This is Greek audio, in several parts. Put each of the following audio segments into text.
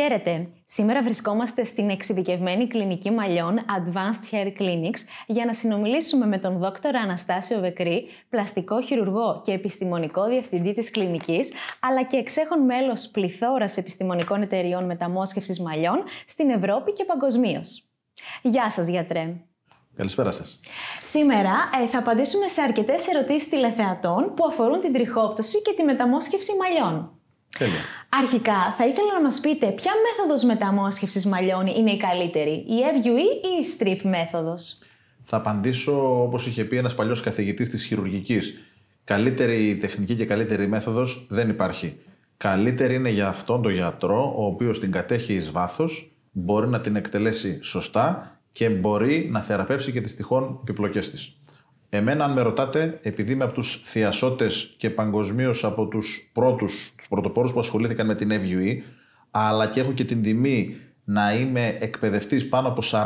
Χαίρετε! Σήμερα βρισκόμαστε στην εξειδικευμένη κλινική μαλλιών Advanced Hair Clinics για να συνομιλήσουμε με τον Δόκτωρ Αναστάσιο Βεκρή, πλαστικό χειρουργό και επιστημονικό διευθυντή της κλινικής, αλλά και εξέχον μέλος πληθώρας επιστημονικών εταιριών μεταμόσχευσης μαλλιών στην Ευρώπη και παγκοσμίως. Γεια σας γιατρέ! Καλησπέρα σας. Σήμερα ε, θα απαντήσουμε σε αρκετές ερωτήσεις τηλεθεατών που αφορούν την τριχόπτωση και τη μεταμόσχευση μαλλιών. Τέλεια. Αρχικά, θα ήθελα να μας πείτε ποια μέθοδος μεταμόσχευσης μαλλιών είναι η καλύτερη, η FUE ή η strip μέθοδος. Θα απαντήσω όπως είχε πει ένας παλιός καθηγητής της χειρουργικής. Καλύτερη τεχνική και καλύτερη μέθοδος δεν υπάρχει. Καλύτερη είναι για αυτόν τον γιατρό, ο οποίος την κατέχει εις βάθος, μπορεί να την εκτελέσει σωστά και μπορεί να θεραπεύσει και τις τυχόν επιπλοκές της. Εμένα, αν με ρωτάτε, επειδή είμαι από τους θειασότες και παγκοσμίως από τους πρώτους, τους πρωτοπόρους που ασχολήθηκαν με την FUE, αλλά και έχω και την τιμή να είμαι εκπαιδευτής πάνω από 40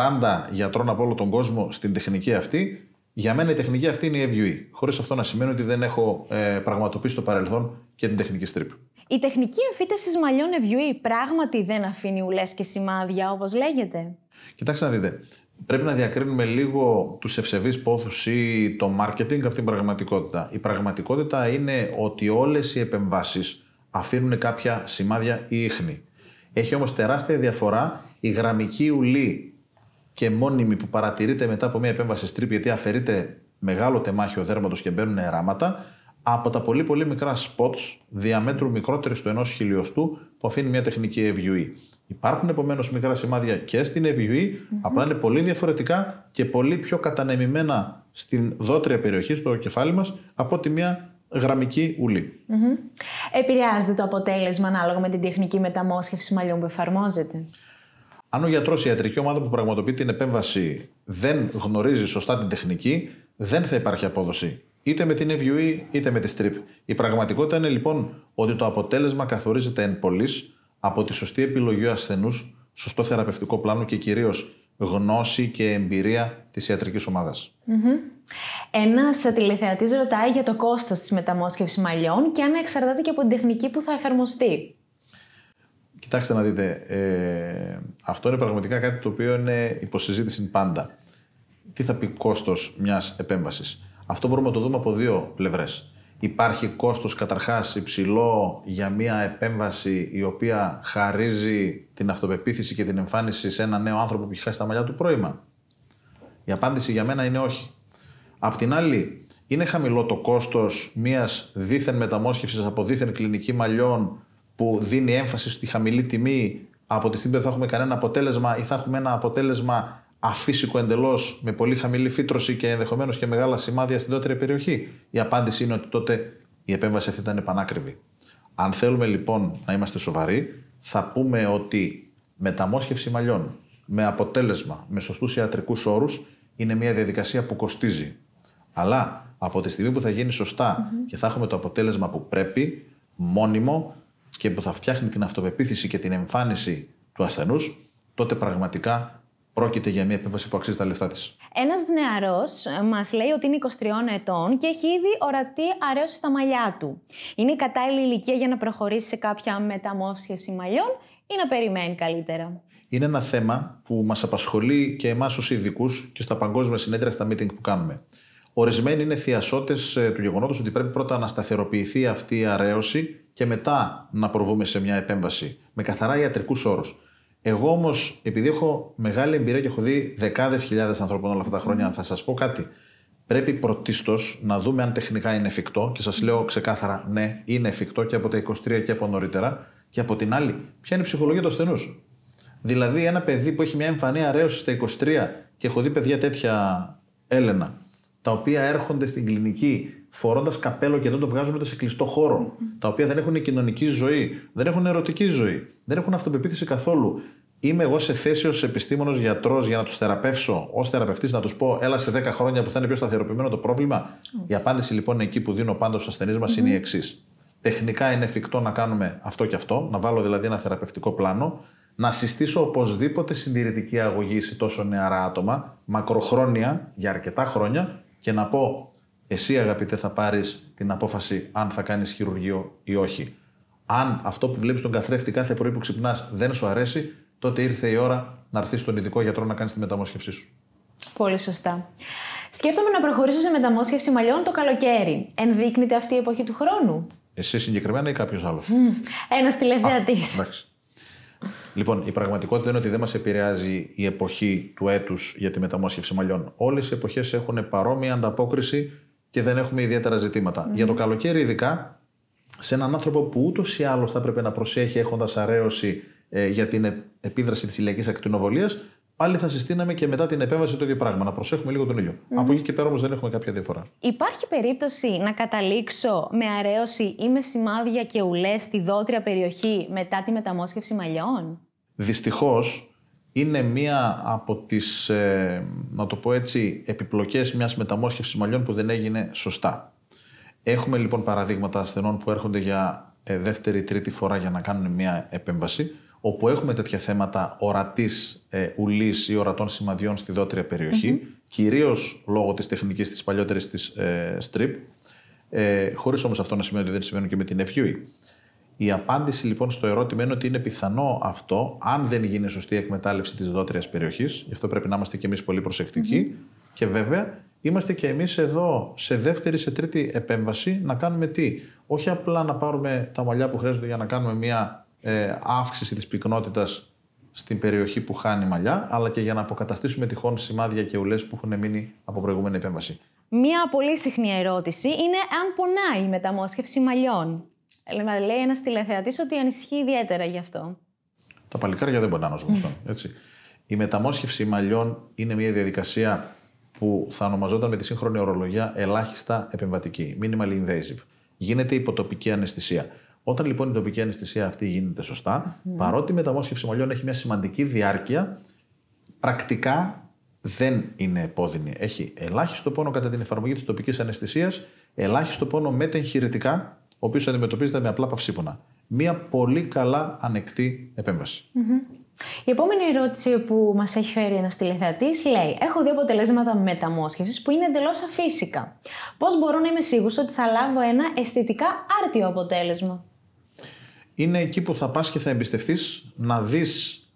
γιατρών από όλο τον κόσμο στην τεχνική αυτή, για μένα η τεχνική αυτή είναι η FUE. Χωρίς αυτό να σημαίνει ότι δεν έχω ε, πραγματοποιήσει το παρελθόν και την τεχνική strip. Η τεχνική εμφύτευση μαλλιών FUE πράγματι δεν αφήνει ουλές και σημάδια, όπως λέγεται. Κοιτάξτε να δείτε. Πρέπει να διακρίνουμε λίγο τους ευσεβείς πόθους ή το marketing από την πραγματικότητα. Η πραγματικότητα είναι ότι όλες οι επεμβάσεις αφήνουν κάποια σημάδια ή ίχνη. Έχει όμως τεράστια διαφορά η γραμμική ουλή και μόνιμη που παρατηρείται μετά από μια επέμβαση στρίπ, γιατί αφαιρείται μεγάλο τεμάχιο δέρματος και μπαίνουν εράματα, από τα πολύ πολύ μικρά spots διαμέτρου μικρότερη του ενός χιλιοστού που αφήνει μια τεχνική EVUE. Υπάρχουν επομένως μικρά σημάδια και στην EVUE, mm απλά είναι πολύ διαφορετικά και πολύ πιο κατανεμημένα στην δότρια περιοχή, στο κεφάλι μας, από τη μια γραμμική ουλή. Επηρεάζεται το αποτέλεσμα ανάλογα με την τεχνική μεταμόσχευση μαλλιών που εφαρμόζεται. Αν ο γιατρός ή η ιατρική ομάδα που πραγματοποιεί την επέμβαση δεν γνωρίζει σωστά την τεχνική, δεν θα υπάρχει απόδοση είτε με την FUE είτε με τη Strip. Η πραγματικότητα είναι λοιπόν ότι το αποτέλεσμα καθορίζεται εν πωλής από τη σωστή επιλογή ασθενούς, σωστό θεραπευτικό πλάνο και κυρίως γνώση και εμπειρία της ιατρικής ομάδας. Mm-hmm. Ένας τηλεθεατής ρωτάει για το κόστος της μεταμόσχευσης μαλλιών και αν εξαρτάται και από την τεχνική που θα εφαρμοστεί. Κοιτάξτε να δείτε, ε, αυτό είναι πραγματικά κάτι το οποίο είναι υποσυζήτηση πάντα. Τι θα πει κόστος μιας επέμβασης. Αυτό μπορούμε να το δούμε από δύο πλευρές. Υπάρχει κόστος καταρχάς υψηλό για μια επέμβαση η οποία χαρίζει την αυτοπεποίθηση και την εμφάνιση σε ένα νέο άνθρωπο που έχει χάσει τα μαλλιά του πρώιμα. Η απάντηση για μένα είναι όχι. Απ' την άλλη, είναι χαμηλό το κόστος μιας δίθεν μεταμόσχευσης από δίθεν κλινική μαλλιών που δίνει έμφαση στη χαμηλή τιμή από τη στιγμή που θα έχουμε κανένα αποτέλεσμα ή θα έχουμε ένα αποτέλεσμα αφύσικο εντελώς με πολύ χαμηλή φύτρωση και ενδεχομένως και μεγάλα σημάδια στην τότε περιοχή. Η απάντηση είναι ότι τότε η επέμβαση αυτή ήταν επανάκριβη. Αν θέλουμε λοιπόν να είμαστε σοβαροί, θα πούμε ότι μεταμόσχευση μαλλιών με αποτέλεσμα, με σωστούς ιατρικούς όρους, είναι μια διαδικασία που κοστίζει. Αλλά από τη στιγμή που θα γίνει και θα έχουμε το αποτέλεσμα που πρέπει, μόνιμο και που θα φτιάχνει την αυτοπεποίθηση και την εμφάνιση του ασθενούς, τότε πραγματικά πρόκειται για μια επέμβαση που αξίζει τα λεφτά της. Ένας νεαρός ε, μας λέει ότι είναι 23 ετών και έχει ήδη ορατή αρέωση στα μαλλιά του. Είναι η κατάλληλη ηλικία για να προχωρήσει σε κάποια μεταμόσχευση μαλλιών ή να περιμένει καλύτερα. Είναι ένα θέμα που μας απασχολεί και εμάς ως ειδικούς και στα παγκόσμια συνέδρια, στα meeting που κάνουμε. Ορισμένοι είναι θειασότες ε, του γεγονότος ότι πρέπει πρώτα να σταθεροποιηθεί αυτή η αρέωση και μετά να προβούμε σε μια επέμβαση με καθαρά ιατρικούς όρους. Εγώ όμως, επειδή έχω μεγάλη εμπειρία και έχω δει δεκάδες χιλιάδες ανθρώπων όλα αυτά τα χρόνια, θα σας πω κάτι. Πρέπει πρωτίστως να δούμε αν τεχνικά είναι εφικτό και σας λέω ξεκάθαρα ναι, είναι εφικτό και από τα 23 και από νωρίτερα. Και από την άλλη, ποια είναι η ψυχολογία του ασθενούς. Δηλαδή, ένα παιδί που έχει μια εμφανή αρέωση στα 23 και έχω δει παιδιά τέτοια Έλενα, τα οποία έρχονται στην κλινική φορώντας καπέλο και δεν το βγάζουν ούτε σε κλειστό χώρο, τα οποία δεν έχουν κοινωνική ζωή, δεν έχουν ερωτική ζωή, δεν έχουν αυτοπεποίθηση καθόλου. Είμαι εγώ σε θέση ως επιστήμονος γιατρός για να τους θεραπεύσω, ως θεραπευτής να τους πω, έλα σε 10 χρόνια που θα είναι πιο σταθεροποιημένο το πρόβλημα. Η απάντηση λοιπόν εκεί που δίνω πάντα στους ασθενείς μας είναι η εξής. Τεχνικά είναι εφικτό να κάνουμε αυτό και αυτό, να βάλω δηλαδή ένα θεραπευτικό πλάνο, να συστήσω οπωσδήποτε συντηρητική αγωγή σε τόσο νεαρά άτομα, μακροχρόνια, για αρκετά χρόνια, και να πω εσύ, αγαπητέ, θα πάρεις την απόφαση αν θα κάνεις χειρουργείο ή όχι. Αν αυτό που βλέπεις τον καθρέφτη κάθε πρωί που ξυπνάς δεν σου αρέσει, τότε ήρθε η ώρα να έρθεις στον ειδικό γιατρό να κάνεις τη μεταμόσχευσή σου. Πολύ σωστά. Σκέφτομαι να προχωρήσω σε μεταμόσχευση μαλλιών το καλοκαίρι. Ενδείκνεται αυτή η εποχή του χρόνου. Εσύ συγκεκριμένα ή κάποιος άλλος. Mm, Ένα τηλεθεατή. Εντάξει. Λοιπόν, η καποιο αλλο ενα τηλεδιατη ενταξει λοιπον η ότι δεν μας επηρεάζει η εποχή του έτους για τη μεταμόσχευση μαλλιών. Όλες οι εποχές έχουν παρόμοια ανταπόκριση και δεν έχουμε ιδιαίτερα ζητήματα. Mm. Για το καλοκαίρι, ειδικά σε έναν άνθρωπο που ούτως ή άλλως θα έπρεπε να προσέχει έχοντας αρέωση ε, για την επίδραση της ηλιακής ακτινοβολίας, πάλι θα συστήναμε και μετά την επέμβαση το ίδιο πράγμα. Να προσέχουμε λίγο τον ήλιο. Mm. Από εκεί και πέρα όμως δεν έχουμε κάποια διαφορά. Υπάρχει περίπτωση να καταλήξω με αρέωση ή με σημάδια και ουλές στη δότρια περιοχή μετά τη μεταμόσχευση μαλλιών. Δυστυχώς, είναι μία από τις, ε, να το πω έτσι, επιπλοκές μιας μεταμόσχευσης μαλλιών που δεν έγινε σωστά. Έχουμε λοιπόν παραδείγματα ασθενών που έρχονται για ε, δεύτερη, τρίτη φορά για να κάνουν μία επέμβαση, όπου έχουμε τέτοια θέματα ορατής ε, ουλής ή ορατών σημαδιών στη δότρια περιοχή, κυρίως λόγω της τεχνικής της παλιότερης της ε, strip, ε, χωρίς όμως αυτό να σημαίνει ότι δεν συμβαίνουν και με την FUE. Η απάντηση λοιπόν στο ερώτημα είναι ότι είναι πιθανό αυτό, αν δεν γίνει σωστή εκμετάλλευση της δότριας περιοχής, γι' αυτό πρέπει να είμαστε κι εμείς πολύ mm-hmm. Και βέβαια, είμαστε κι εμείς εδώ, σε δεύτερη, σε τρίτη επέμβαση, να κάνουμε τι. Όχι απλά να πάρουμε τα μαλλιά που χρειάζονται για να κάνουμε μια ε, αύξηση της πυκνότητας στην περιοχή που χάνει μαλλιά, αλλά και για να αποκαταστήσουμε τυχόν σημάδια και ουλές που έχουν μείνει από προηγούμενη επέμβαση. Μία πολύ συχνή ερώτηση είναι αν πονάει η μεταμόσχευση μαλλιών λέει ένας τηλεθεατής ότι ανησυχεί ιδιαίτερα γι' αυτό. Τα παλικάρια δεν μπορεί να είναι γνωστό. Έτσι. Η μεταμόσχευση μαλλιών είναι μια διαδικασία που θα ονομαζόταν με τη σύγχρονη ορολογία ελάχιστα επεμβατική, minimally invasive. Γίνεται υποτοπική αναισθησία. Όταν λοιπόν η τοπική αναισθησία αυτή γίνεται σωστά, ναι. παρότι η μεταμόσχευση μαλλιών έχει μια σημαντική διάρκεια, πρακτικά δεν είναι επώδυνη. Έχει ελάχιστο πόνο κατά την εφαρμογή της τοπικής αναισθησίας, ελάχιστο πόνο μετεγχειρητικά ο οποίος αντιμετωπίζεται με απλά παυσίπονα. Μία πολύ καλά ανεκτή Η επόμενη ερώτηση που μας έχει φέρει ένας τηλεθεατής λέει: Έχω δύο αποτελέσματα μεταμόσχευσης που είναι εντελώς αφύσικα. Πώς μπορώ να είμαι σίγουρος ότι θα λάβω ένα αισθητικά άρτιο αποτέλεσμα. Είναι εκεί που θα πας και θα εμπιστευτείς να δεις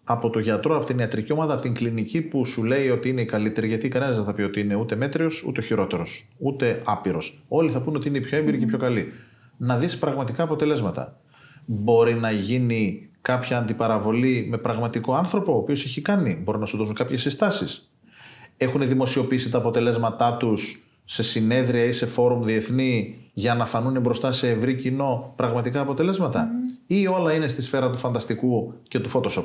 από το γιατρό, από την ιατρική ομάδα, από την κλινική που σου λέει ότι είναι η καλύτερη, γιατί κανένας δεν θα πει ότι είναι ούτε μέτριος, ούτε χειρότερος, ούτε άπειρος. Όλοι θα πούνε ότι είναι η πιο έμπειρη και η πιο καλή να δεις πραγματικά αποτελέσματα. Μπορεί να γίνει κάποια αντιπαραβολή με πραγματικό άνθρωπο, ο οποίος έχει κάνει. Μπορεί να σου δώσουν κάποιες συστάσεις. Έχουν δημοσιοποιήσει τα αποτελέσματά τους σε συνέδρια ή σε φόρουμ διεθνή για να φανούν μπροστά σε ευρύ κοινό πραγματικά αποτελέσματα. Ή όλα είναι στη σφαίρα του φανταστικού και του Photoshop.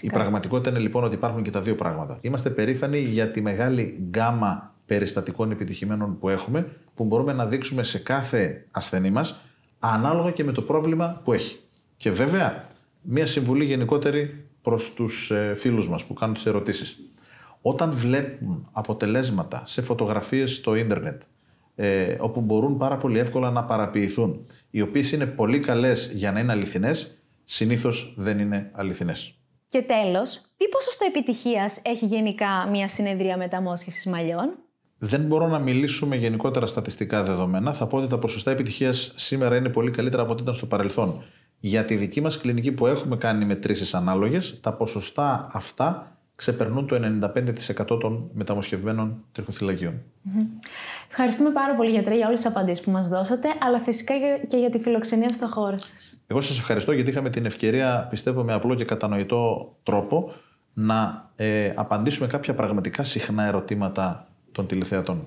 Η πραγματικότητα είναι λοιπόν ότι υπάρχουν και τα δύο πράγματα. Είμαστε περήφανοι για τη μεγάλη γκάμα περιστατικών επιτυχημένων που έχουμε, που μπορούμε να δείξουμε σε κάθε ασθενή μας, ανάλογα και με το πρόβλημα που έχει. Και βέβαια, μία συμβουλή γενικότερη προς τους ε, φίλους μας που κάνουν τις ερωτήσεις. Όταν βλέπουν αποτελέσματα σε φωτογραφίες στο ίντερνετ, ε, όπου μπορούν πάρα πολύ εύκολα να παραποιηθούν, οι οποίες είναι πολύ καλές για να είναι αληθινές, συνήθως δεν είναι αληθινές. Και τέλος, τι ποσοστό επιτυχίας έχει γενικά μια συνεδρία μεταμόσχευσης μαλλιών. Δεν μπορώ να μιλήσω με γενικότερα στατιστικά δεδομένα. Θα πω ότι τα ποσοστά επιτυχίας σήμερα είναι πολύ καλύτερα από ό,τι ήταν στο παρελθόν. Για τη δική μας κλινική που έχουμε κάνει μετρήσει ανάλογες, τα ποσοστά αυτά ξεπερνούν το 95% των μεταμοσχευμένων τριχοθυλαγίων. Ευχαριστούμε πάρα πολύ, γιατρέ, για όλες τις απαντήσεις που μας δώσατε, αλλά φυσικά και για τη φιλοξενία στο χώρο σας. Εγώ σας ευχαριστώ γιατί είχαμε την ευκαιρία, πιστεύω, με απλό και κατανοητό τρόπο να ε, απαντήσουμε κάποια πραγματικά συχνά ερωτήματα των τηλεθεατών.